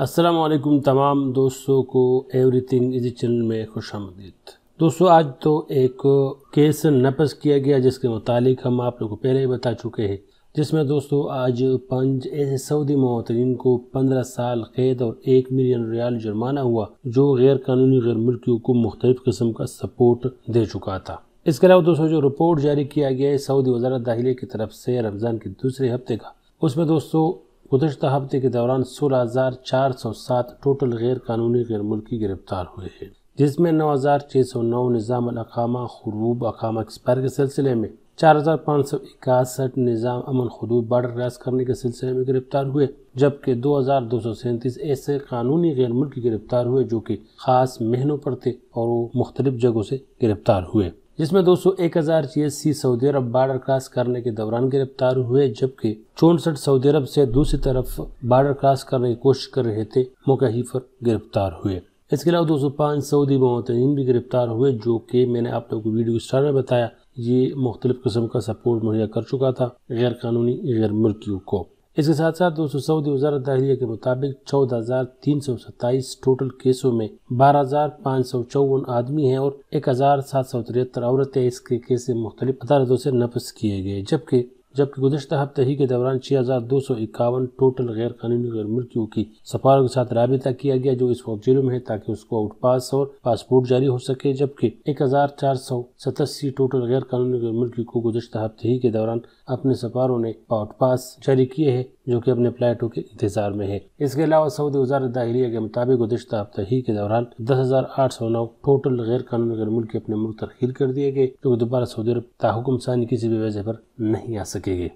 असलम तमाम दोस्तों को एवरीथिंग इसी चैनल में खुश आमदीद दोस्तों आज तो एक केस नपस किया गया जिसके मुतालिक हम आप लोग को पहले ही बता चुके हैं जिसमें दोस्तों आज पांच ऐसे सऊदी मोहतरीन को पंद्रह साल कैद और एक मिलियन रियाल जुर्माना हुआ जो गैर कानूनी गैर मुल्कियों को मुख्तलिफ किस्म का सपोर्ट दे चुका था इसके अलावा दोस्तों जो रिपोर्ट जारी किया गया है सऊदी वजारत दाखिले की तरफ से रमज़ान के दूसरे हफ्ते का उसमें दोस्तों गुजशत हफ्ते के दौरान सोलह हजार चार सौ सात टोटल गैर कानूनी गैर मुल्की गिरफ्तार हुए हैं जिसमें नौ निज़ाम अकामा खरूब अकामा एक्सपायर के सिलसिले में चार हज़ार पाँच सौ इकसठ निज़ाम अमन खदूब बार्डर क्रॉस करने के सिलसिले में गिरफ्तार हुए जबकि दो हज़ार दो सौ सैंतीस ऐसे कानूनी गैर मुल्की गिरफ्तार हुए जो कि खास महीनों पर थे और वो मुख्तलिफ जगहों से गिरफ्तार हुए जिसमें दो सौ एक हजार जीएससी सऊदी अरब बॉर्डर क्रॉस करने के दौरान गिरफ्तार हुए जबकि चौसठ सऊदी अरब से दूसरी तरफ बॉर्डर क्रॉस करने की कोशिश कर रहे थे मौके ही पर गिरफ्तार हुए इसके अलावा दो सौ पांच सऊदी मोहतरीन भी गिरफ्तार हुए जो कि मैंने आप लोगों को वीडियो स्टार में बताया ये मुख्तलिफ किस्म का सपोर्ट मुहैया कर चुका था गैर कानूनी गैर मुल्कियों को इसके साथ साथ दो सौ सऊदी वजारत दाखिलिया के मुताबिक चौदह हजार तीन सौ सत्ताईस टोटल केसों में बारह हजार पाँच सौ चौवन आदमी हैं और एक हजार सात सौ तिहत्तर औरतें इसके केस मुख्तलिफ अदालतों से नफस किए गए जबकि जबकि गुजशत हफ्ते ही के दौरान छह हजार दो सौ इक्यावन टोटल गैर कानूनी गैर मुल्कियों की सफारों के साथ रहा किया गया जो इस वक्त जेलों में है ताकि उसको आउट पास और पासपोर्ट जारी हो सके जबकि एक हजार चार सौ सतासी टोटल गैर कानूनी गैर मुल्की को गुजशत हफ्ते ही के दौरान अपने सफारों ने आउट पास जारी किए है जो कि अपने फ्लाइट के इंतजार में है इसके अलावा सऊदी वजारत दाहरिया के मुताबिक गुजशत हफ्ता ही के दौरान दस हजार आठ सौ नौ टोटल गैर कानूनी गैर मुल्की अपने मुल्क तरखील कर दिए गए जो तो दोबारा सऊदी अरब ताहुकम सानी किसी भी वजह पर नहीं आ सकेगी